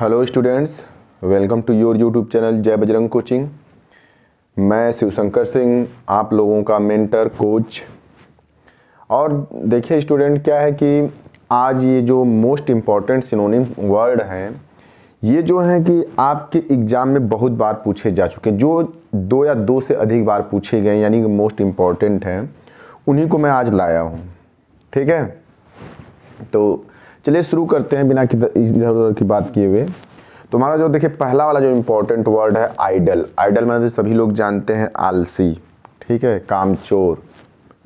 hello students welcome to your YouTube channel Jai Bajrang coaching मैं शिवशंकर सिंह आप लोगों का मेंटर कोच और देखिए स्टूडेंट क्या है कि आज ये जो मोस्ट इम्पॉर्टेंट सिनोनिम वर्ड हैं ये जो हैं कि आपके एग्ज़ाम में बहुत बार पूछे जा चुके हैं जो दो या दो से अधिक बार पूछे गए यानी कि मोस्ट इम्पॉर्टेंट हैं उन्हीं को मैं आज लाया हूँ ठीक है तो चलिए शुरू करते हैं बिना इधर उधर की बात किए हुए तो हमारा जो देखिए पहला वाला जो इम्पोर्टेंट वर्ड है आइडल आइडल मैंने तो सभी लोग जानते हैं आलसी ठीक है कामचोर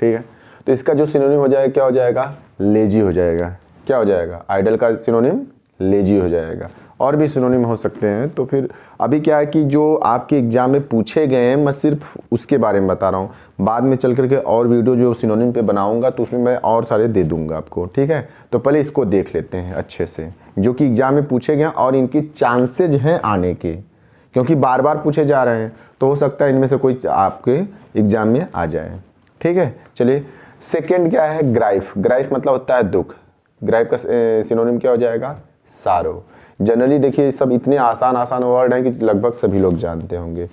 ठीक है तो इसका जो सिनोनिम हो जाएगा क्या हो जाएगा लेजी हो जाएगा क्या हो जाएगा आइडल का सिनोनिम लेजी हो जाएगा और भी सिनोनिम हो सकते हैं तो फिर अभी क्या है कि जो आपके एग्ज़ाम में पूछे गए हैं मैं सिर्फ उसके बारे में बता रहा हूँ बाद में चल करके और वीडियो जो सिनोनिम पे बनाऊँगा तो उसमें मैं और सारे दे दूंगा आपको ठीक है तो पहले इसको देख लेते हैं अच्छे से जो कि एग्ज़ाम में पूछे गए हैं और इनके चांसेज हैं आने के क्योंकि बार बार पूछे जा रहे हैं तो हो सकता है इनमें से कोई आपके एग्ज़ाम में आ जाए ठीक है चलिए सेकेंड क्या है ग्राइफ ग्राइफ मतलब होता है दुख ग्राइफ का सिनोनिम क्या हो जाएगा सारो जनरली देखिए सब इतने आसान आसान वर्ड हैं कि लगभग सभी लोग जानते होंगे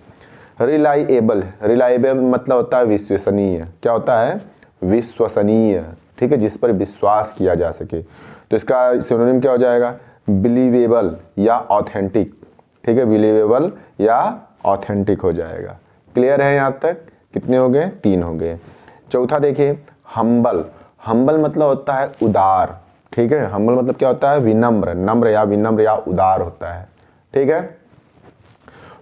रिलाईएबल रिलाईबल मतलब होता है विश्वसनीय क्या होता है विश्वसनीय ठीक है जिस पर विश्वास किया जा सके तो इसका सिनोनिम क्या हो जाएगा बिलीवेबल या ऑथेंटिक ठीक है बिलीवेबल या ऑथेंटिक हो जाएगा क्लियर है यहाँ तक कितने हो गए तीन हो गए चौथा देखिए हम्बल हम्बल मतलब होता है उदार ठीक है हम्बल मतलब क्या होता है विनम्र नम्र या विनम्र या उदार होता है ठीक है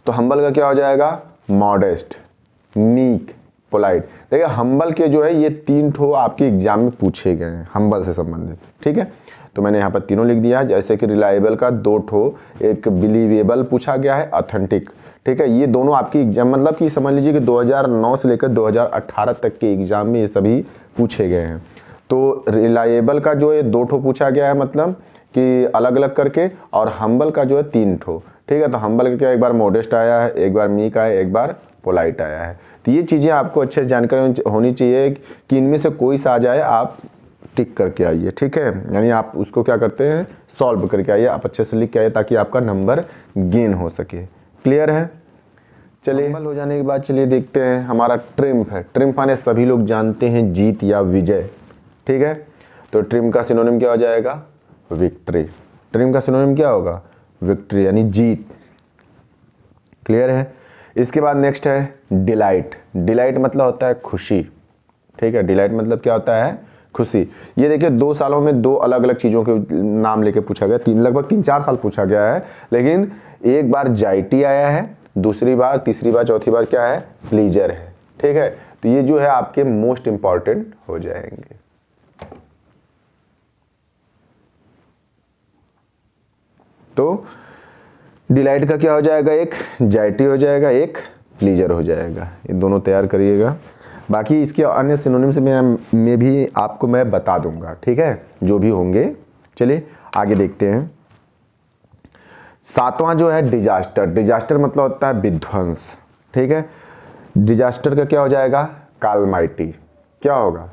तो हम्बल का क्या हो जाएगा मॉडेस्ट नीक पोलाइट देखिए हम्बल के जो है ये तीन ठो आपके एग्जाम में पूछे गए हैं हम्बल से संबंधित ठीक है तो मैंने यहाँ पर तीनों लिख दिया है जैसे कि रिलायबल का दो ठो एक बिलीवेबल पूछा गया है ऑथेंटिक ठीक है ये दोनों आपकी एग्जाम मतलब कि समझ लीजिए कि 2009 से लेकर 2018 तक के एग्जाम में ये सभी पूछे गए हैं तो रिलायबल का जो है दो ठो पूछा गया है मतलब कि अलग अलग करके और हम्बल का जो है तीन ठो ठीक है तो हम्बल का क्या एक बार मोडेस्ट आया है एक बार मीक आया एक बार पोलाइट आया है तो ये चीज़ें आपको अच्छे से जानकारी होनी चाहिए कि इनमें से कोई सा आ जाए आप टिक करके आइए ठीक है यानी आप उसको क्या करते हैं सॉल्व करके आइए आप अच्छे से लिख के आइए ताकि आपका नंबर गेन हो सके क्लियर है चलिए हम्बल हो जाने के बाद चलिए देखते हैं हमारा ट्रिम्फ है ट्रिम्फ आने सभी लोग जानते हैं जीत या विजय ठीक है तो ट्रिम का सिनोनिम क्या हो जाएगा विक्ट्री ट्रिम का सिनोनिम क्या होगा विक्ट्री यानी जीत क्लियर है इसके बाद नेक्स्ट है डिलाइट डिलाइट मतलब होता है खुशी ठीक है डिलाइट मतलब क्या होता है खुशी ये देखिए दो सालों में दो अलग अलग चीज़ों के नाम लेके पूछा गया तीन लगभग तीन चार साल पूछा गया है लेकिन एक बार जाइटी आया है दूसरी बार तीसरी बार चौथी बार क्या है प्लीजर है ठीक है तो ये जो है आपके मोस्ट इंपॉर्टेंट हो जाएंगे तो डिलाइट का क्या हो जाएगा एक जाइटी हो जाएगा एक लीजर हो जाएगा ये दोनों तैयार करिएगा बाकी इसके अन्य सिनोनिम्स में मैं भी आपको मैं बता दूंगा ठीक है जो भी होंगे चलिए आगे देखते हैं सातवां जो है डिजास्टर डिजास्टर मतलब होता है विध्वंस ठीक है डिजास्टर का क्या हो जाएगा कालमाइटी क्या होगा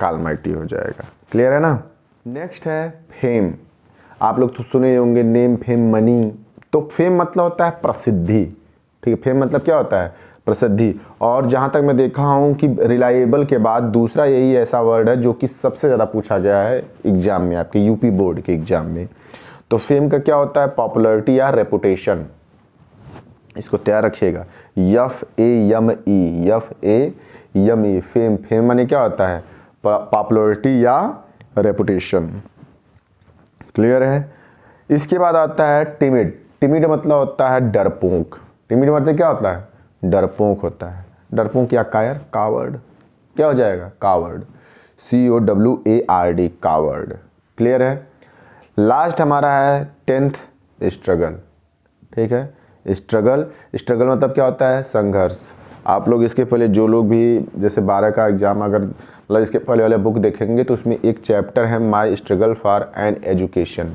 कालमाइटी हो जाएगा क्लियर है ना नेक्स्ट है फेम आप लोग तो सुने होंगे नेम फेम मनी तो फेम मतलब होता है प्रसिद्धि ठीक है फेम मतलब क्या होता है प्रसिद्धि और जहाँ तक मैं देखा हूँ कि रिलायबल के बाद दूसरा यही ऐसा वर्ड है जो कि सबसे ज़्यादा पूछा गया है एग्ज़ाम में आपके यूपी बोर्ड के एग्ज़ाम में तो फेम का क्या होता है पॉपुलरिटी या रेपुटेशन इसको तैयार रखिएगा F A M E F A M E fame fame मानी क्या होता है पॉपुलरिटी या रेपुटेशन क्लियर है इसके बाद आता है टिमिड टिमिड मतलब होता है डरपोंक टिमिड मतलब क्या होता है डरपोंक होता है डरपोंक या कायर कावर्ड क्या हो जाएगा coward C O W A R D coward clear है लास्ट हमारा है टेंथ स्ट्रगल ठीक है स्ट्रगल स्ट्रगल मतलब क्या होता है संघर्ष आप लोग इसके पहले जो लोग भी जैसे बारह का एग्ज़ाम अगर मतलब इसके पहले वाले बुक देखेंगे तो उसमें एक चैप्टर है my struggle for an education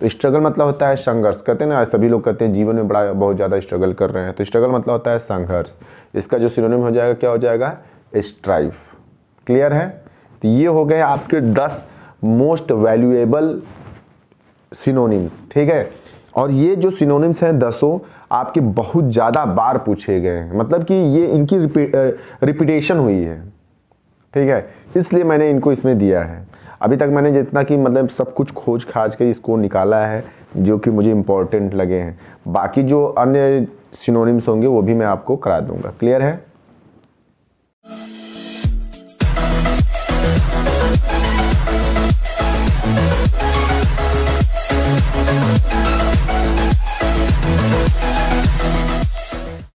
तो स्ट्रगल मतलब होता है संघर्ष कहते हैं ना सभी लोग कहते हैं जीवन में बड़ा बहुत ज़्यादा स्ट्रगल कर रहे हैं तो स्ट्रगल मतलब होता है संघर्ष इसका जो सिनोनिम हो जाएगा क्या हो जाएगा स्ट्राइफ क्लियर है तो ये हो गए आपके दस मोस्ट वैल्यूएबल सिनोनिम्स ठीक है और ये जो सिनोनिम्स हैं दसों आपके बहुत ज़्यादा बार पूछे गए हैं मतलब कि ये इनकी रिपीटेशन हुई है ठीक है इसलिए मैंने इनको इसमें दिया है अभी तक मैंने जितना कि मतलब सब कुछ खोज खाज के इसको निकाला है जो कि मुझे इम्पोर्टेंट लगे हैं बाकी जो अन्य सिनोनिम्स होंगे वो भी मैं आपको करा दूंगा क्लियर है